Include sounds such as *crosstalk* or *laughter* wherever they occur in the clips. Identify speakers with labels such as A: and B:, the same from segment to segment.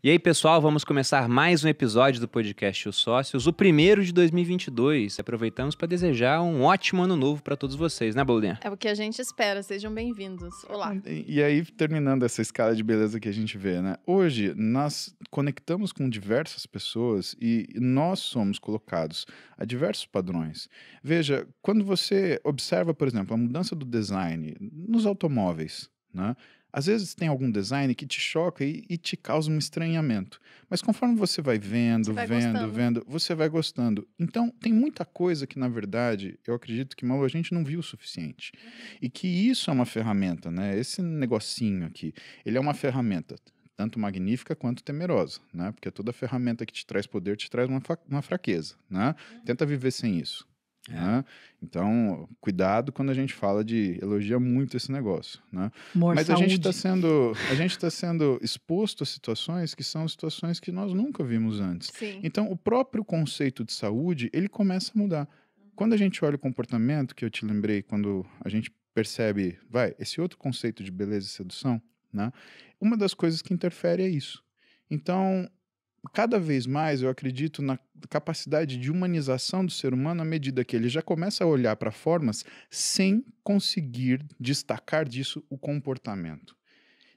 A: E aí, pessoal, vamos começar mais um episódio do podcast Os Sócios, o primeiro de 2022. Aproveitamos para desejar um ótimo ano novo para todos vocês, né, Boludinha?
B: É o que a gente espera, sejam bem-vindos. Olá.
A: E, e aí, terminando essa escala de beleza que a gente vê, né? Hoje nós conectamos com diversas pessoas e nós somos colocados a diversos padrões. Veja, quando você observa, por exemplo, a mudança do design nos automóveis, né? Às vezes tem algum design que te choca e, e te causa um estranhamento. Mas conforme você vai vendo, você vai vendo, gostando. vendo, você vai gostando. Então, tem muita coisa que, na verdade, eu acredito que mal a gente não viu o suficiente. Uhum. E que isso é uma ferramenta, né? Esse negocinho aqui, ele é uma ferramenta tanto magnífica quanto temerosa, né? Porque toda ferramenta que te traz poder te traz uma, uma fraqueza, né? Uhum. Tenta viver sem isso. É. Né? Então, cuidado quando a gente fala de elogia muito esse negócio. Né? Mas saúde. a gente está sendo, a gente está sendo exposto a situações que são situações que nós nunca vimos antes. Sim. Então, o próprio conceito de saúde ele começa a mudar. Uhum. Quando a gente olha o comportamento que eu te lembrei, quando a gente percebe, vai, esse outro conceito de beleza e sedução, né? Uma das coisas que interfere é isso. Então, cada vez mais eu acredito na capacidade de humanização do ser humano à medida que ele já começa a olhar para formas sem conseguir destacar disso o comportamento.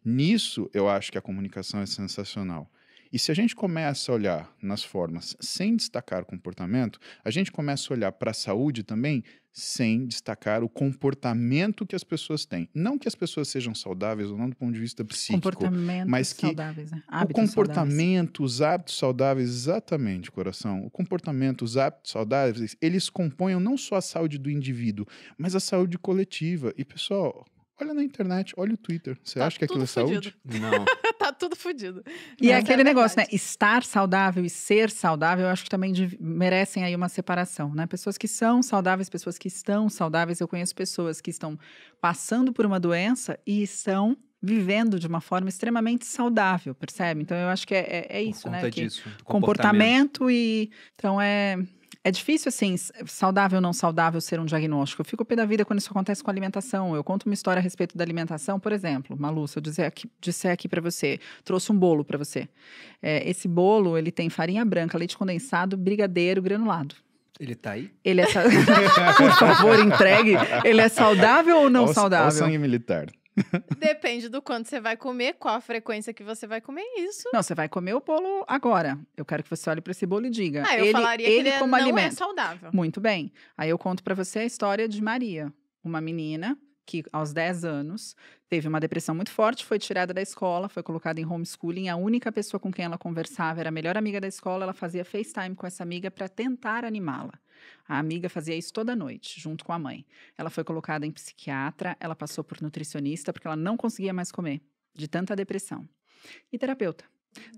A: Nisso eu acho que a comunicação é sensacional. E se a gente começa a olhar nas formas sem destacar o comportamento, a gente começa a olhar para a saúde também sem destacar o comportamento que as pessoas têm. Não que as pessoas sejam saudáveis ou não do ponto de vista psíquico, mas que saudáveis,
C: né? o comportamento,
A: saudáveis. os hábitos saudáveis, exatamente, coração, o comportamento, os hábitos saudáveis, eles compõem não só a saúde do indivíduo, mas a saúde coletiva. E pessoal, Olha na internet, olha o Twitter. Você tá acha que é aquilo é saúde? Não. *laughs*
C: tá
B: tudo fodido. E Mas é é aquele é
C: negócio, né? Estar saudável e ser saudável, eu acho que também merecem aí uma separação, né? Pessoas que são saudáveis, pessoas que estão saudáveis. Eu conheço pessoas que estão passando por uma doença e estão vivendo de uma forma extremamente saudável, percebe? Então eu acho que é, é, é isso, né? Disso, comportamento. comportamento e então é é difícil, assim, saudável ou não saudável ser um diagnóstico. Eu fico pé da vida quando isso acontece com alimentação. Eu conto uma história a respeito da alimentação, por exemplo. Malu, se eu aqui, disser aqui para você, trouxe um bolo para você. É, esse bolo, ele tem farinha branca, leite condensado, brigadeiro, granulado. Ele tá aí? Ele é sa... *laughs* Por favor, entregue. Ele é saudável ou não o, saudável? O sangue
A: militar.
B: Depende do quanto você vai comer, qual a frequência que você vai comer é isso.
A: Não, você
C: vai comer o bolo agora. Eu quero que você olhe para esse bolo e diga. Ah, eu ele, falaria ele que ele como não é alimento. é
B: saudável. Muito
C: bem. Aí eu conto para você a história de Maria, uma menina que aos 10 anos teve uma depressão muito forte, foi tirada da escola, foi colocada em homeschooling. A única pessoa com quem ela conversava era a melhor amiga da escola, ela fazia FaceTime com essa amiga para tentar animá-la. A amiga fazia isso toda noite, junto com a mãe. Ela foi colocada em psiquiatra, ela passou por nutricionista porque ela não conseguia mais comer, de tanta depressão. E terapeuta.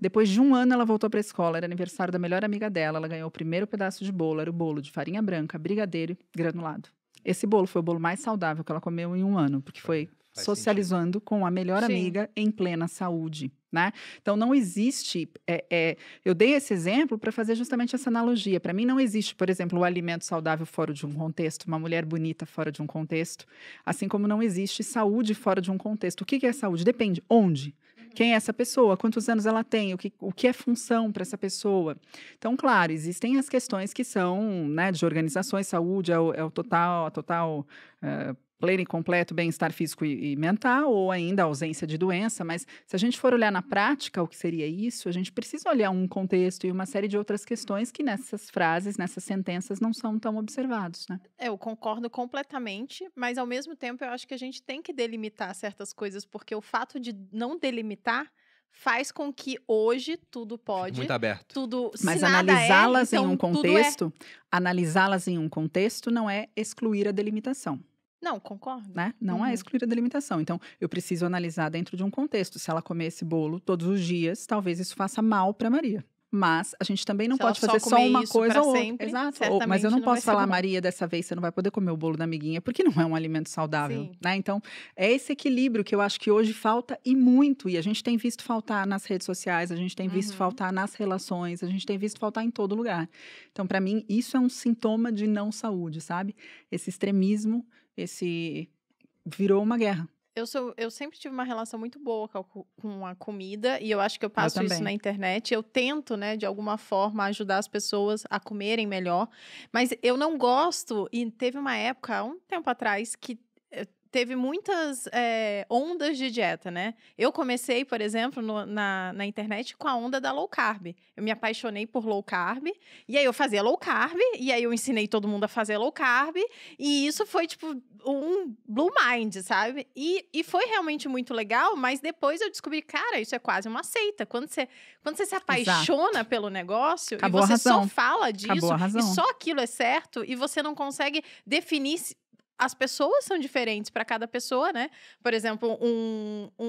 C: Depois de um ano, ela voltou para a escola. Era aniversário da melhor amiga dela. Ela ganhou o primeiro pedaço de bolo. Era o bolo de farinha branca, brigadeiro granulado. Esse bolo foi o bolo mais saudável que ela comeu em um ano, porque foi Faz socializando sentido. com a melhor Sim. amiga em plena saúde. Né? Então, não existe. É, é, eu dei esse exemplo para fazer justamente essa analogia. Para mim, não existe, por exemplo, o um alimento saudável fora de um contexto, uma mulher bonita fora de um contexto, assim como não existe saúde fora de um contexto. O que, que é saúde? Depende. Onde? Quem é essa pessoa? Quantos anos ela tem? O que, o que é função para essa pessoa? Então, claro, existem as questões que são né, de organizações, saúde é o, é o total, a total uh, e completo, bem-estar físico e, mental, ou ainda ausência de doença, mas se a gente for olhar na prática o que seria isso, a gente precisa olhar um contexto e uma série de outras questões que nessas frases, nessas sentenças, não são tão observados, né?
B: É, eu concordo completamente, mas ao mesmo tempo eu acho que a gente tem que delimitar certas coisas, porque o fato de não delimitar faz com que hoje tudo pode. Muito aberto. Tudo, Mas é, analisá-las então é, então, em um contexto,
C: é... analisá-las em um contexto não é excluir a delimitação.
B: Não, concordo.
C: Né? Não é uhum. é excluir a delimitação. Então, eu preciso analisar dentro de um contexto. Se ela comer esse bolo todos os dias, talvez isso faça mal para Maria. Mas a gente também não Se pode fazer só, só uma coisa ou outra. Sempre, Exato. Ou, mas eu não, não posso falar, Maria, dessa vez você não vai poder comer o bolo da amiguinha, porque não é um alimento saudável. Né? Então, é esse equilíbrio que eu acho que hoje falta e muito. E a gente tem visto faltar nas redes sociais, a gente tem visto uhum. faltar nas relações, a gente tem visto faltar em todo lugar. Então, para mim, isso é um sintoma de não saúde, sabe? Esse extremismo esse virou uma guerra.
B: Eu, sou, eu sempre tive uma relação muito boa com a comida e eu acho que eu passo eu isso na internet. Eu tento, né, de alguma forma ajudar as pessoas a comerem melhor, mas eu não gosto e teve uma época, um tempo atrás, que teve muitas é, ondas de dieta, né? Eu comecei, por exemplo, no, na, na internet com a onda da low carb. Eu me apaixonei por low carb, e aí eu fazia low carb, e aí eu ensinei todo mundo a fazer low carb, e isso foi, tipo, um blue mind, sabe? E, e foi realmente muito legal, mas depois eu descobri, cara, isso é quase uma seita. Quando você, quando você se apaixona Exato. pelo negócio, Acabou e você só fala disso, e só aquilo é certo, e você não consegue definir as pessoas são diferentes para cada pessoa, né? Por exemplo, um. um,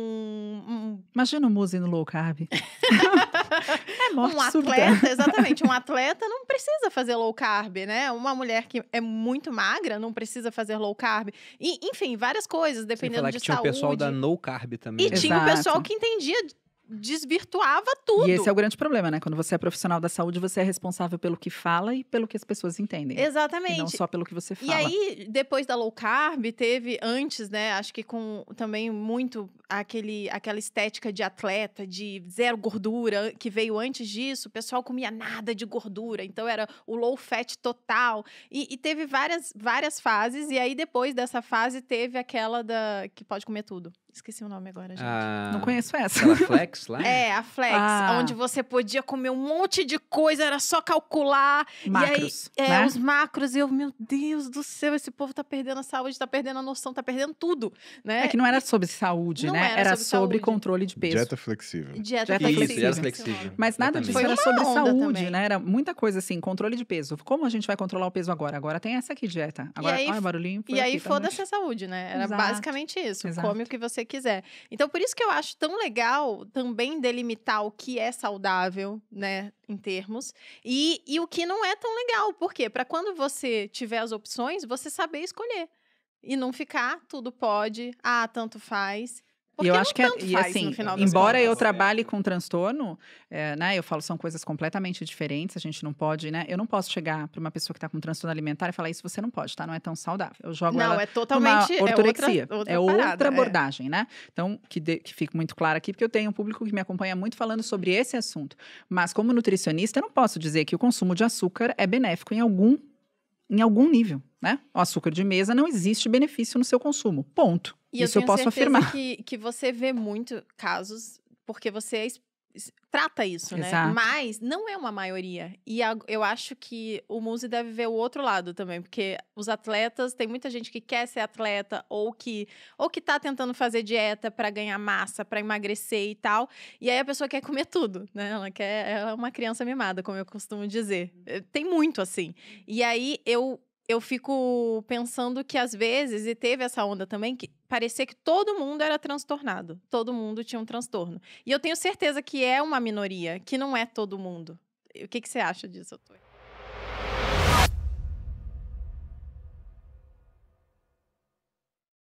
B: um...
C: Imagina o um Muse no low carb. *laughs*
B: é morte Um atleta, súbita. exatamente. Um *laughs* atleta não precisa fazer low carb, né? Uma mulher que é muito magra não precisa fazer low carb. E, enfim, várias coisas, dependendo Sem falar de que saúde. Tinha o pessoal da no
C: carb também. E Exato. Né? tinha o pessoal que
B: entendia desvirtuava tudo. E esse é o
C: grande problema, né? Quando você é profissional da saúde, você é responsável pelo que fala e pelo que as pessoas entendem. Exatamente. E não só pelo que você fala. E aí,
B: depois da low carb, teve antes, né? Acho que com também muito aquele, aquela estética de atleta, de zero gordura, que veio antes disso. O pessoal comia nada de gordura, então era o low fat total. E, e teve várias, várias fases. E aí, depois dessa fase, teve aquela da que pode comer tudo. Esqueci o nome agora, gente.
C: Ah, não conheço essa. A Flex *laughs* lá? É, a Flex, ah. onde
B: você podia comer um monte de coisa, era só calcular. Macros, e aí, é, né? é, os macros. E eu, meu Deus do céu, esse povo tá perdendo a saúde, tá perdendo a noção, tá perdendo tudo, né? É que não
C: era sobre saúde, não né? Era, era sobre, sobre controle de peso. Dieta
A: flexível. Dieta, Dieta flexível. Isso, dieta flexível. Mas nada disso
C: era sobre saúde, também. né? Era muita coisa assim, controle de peso. Como a gente vai controlar o peso agora? Agora tem essa aqui, dieta. Agora, e aí, olha o barulhinho. E aí, tá foda-se a
B: saúde, né? Era Exato. basicamente isso. Exato. Come o que você quiser. Então, por isso que eu acho tão legal também delimitar o que é saudável, né, em termos, e, e o que não é tão legal. Por quê? Para quando você tiver as opções, você saber escolher e não ficar tudo pode, ah, tanto faz.
C: Porque e eu acho que, é e assim, embora contas, eu trabalhe é. com transtorno, é, né, eu falo, são coisas completamente diferentes, a gente não pode, né, eu não posso chegar para uma pessoa que está com transtorno alimentar e falar, isso você não pode, tá, não é tão saudável. Eu jogo não, ela é totalmente, ortorexia, é outra, outra, é outra parada, é. abordagem, é. né, então, que, de, que fique muito claro aqui, porque eu tenho um público que me acompanha muito falando sobre esse assunto, mas como nutricionista, eu não posso dizer que o consumo de açúcar é benéfico em algum em algum nível, né? O açúcar de mesa não existe benefício no seu consumo. Ponto. E Isso eu, eu posso afirmar.
B: Que, que você vê muito casos porque você é trata isso, né? Exato. né? Mas não é uma maioria. E a, eu acho que o Muse deve ver o outro lado também, porque os atletas, tem muita gente que quer ser atleta ou que ou que tá tentando fazer dieta para ganhar massa, para emagrecer e tal. E aí a pessoa quer comer tudo, né? Ela quer ela é uma criança mimada, como eu costumo dizer. Uhum. Eh, tem muito assim. E aí eu eu fico pensando que às vezes, e teve essa onda também, que parecia que todo mundo era transtornado, todo mundo tinha um transtorno. E eu tenho certeza que é uma minoria, que não é todo mundo. O que, que você acha disso, Arthur?